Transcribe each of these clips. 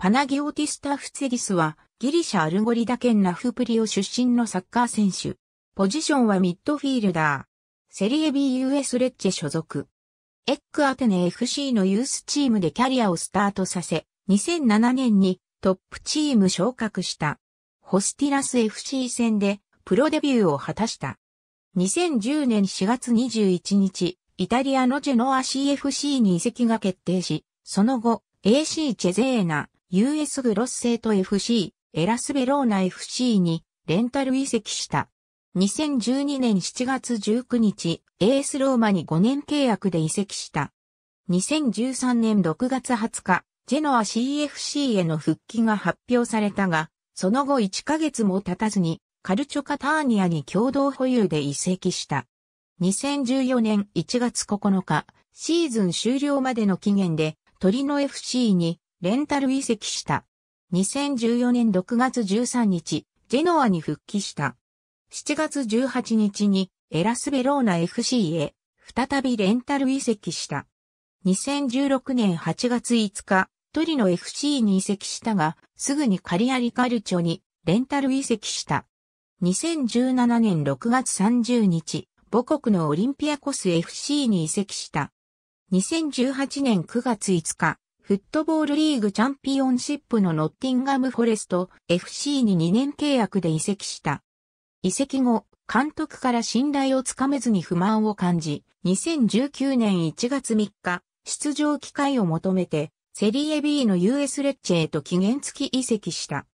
パナギオティスタフツェギスは、ギリシャ・アルゴリダ県ラフプリオ出身のサッカー選手。ポジションはミッドフィールダー。セリエ BUS レッチェ所属。エックアテネ FC のユースチームでキャリアをスタートさせ、2007年にトップチーム昇格した。ホスティラス FC 戦でプロデビューを果たした。2010年4月21日、イタリアのジェノア CFC に移籍が決定し、その後、AC チェゼーナ、US グロッセート FC、エラスベローナ FC にレンタル移籍した。2012年7月19日、エースローマに5年契約で移籍した。2013年6月20日、ジェノア CFC への復帰が発表されたが、その後1ヶ月も経たずに、カルチョカターニアに共同保有で移籍した。2014年1月9日、シーズン終了までの期限で、トリノ FC にレンタル移籍した。2014年6月13日、ジェノアに復帰した。7月18日にエラスベローナ FC へ再びレンタル移籍した。2016年8月5日、トリノ FC に移籍したが、すぐにカリアリカルチョにレンタル移籍した。2017年6月30日、母国のオリンピアコス FC に移籍した。2018年9月5日、フットボールリーグチャンピオンシップのノッティンガムフォレスト FC に2年契約で移籍した。移籍後、監督から信頼をつかめずに不満を感じ、2019年1月3日、出場機会を求めて、セリエ B の US レッチェへと期限付き移籍した。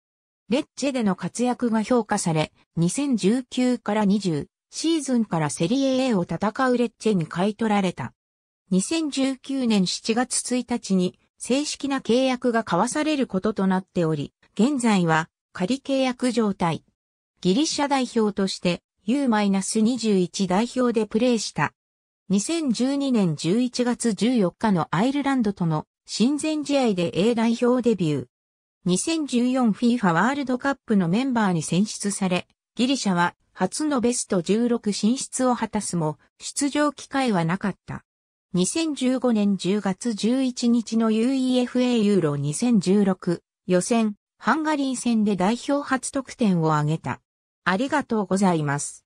レッチェでの活躍が評価され、2019から20シーズンからセリエ A を戦うレッチェに買い取られた。2019年7月1日に正式な契約が交わされることとなっており、現在は仮契約状態。ギリシャ代表として U-21 代表でプレーした。2012年11月14日のアイルランドとの親善試合で A 代表デビュー。2014FIFA ワールドカップのメンバーに選出され、ギリシャは初のベスト16進出を果たすも、出場機会はなかった。2015年10月11日の UEFA ユーロ2016予選ハンガリー戦で代表初得点を挙げた。ありがとうございます。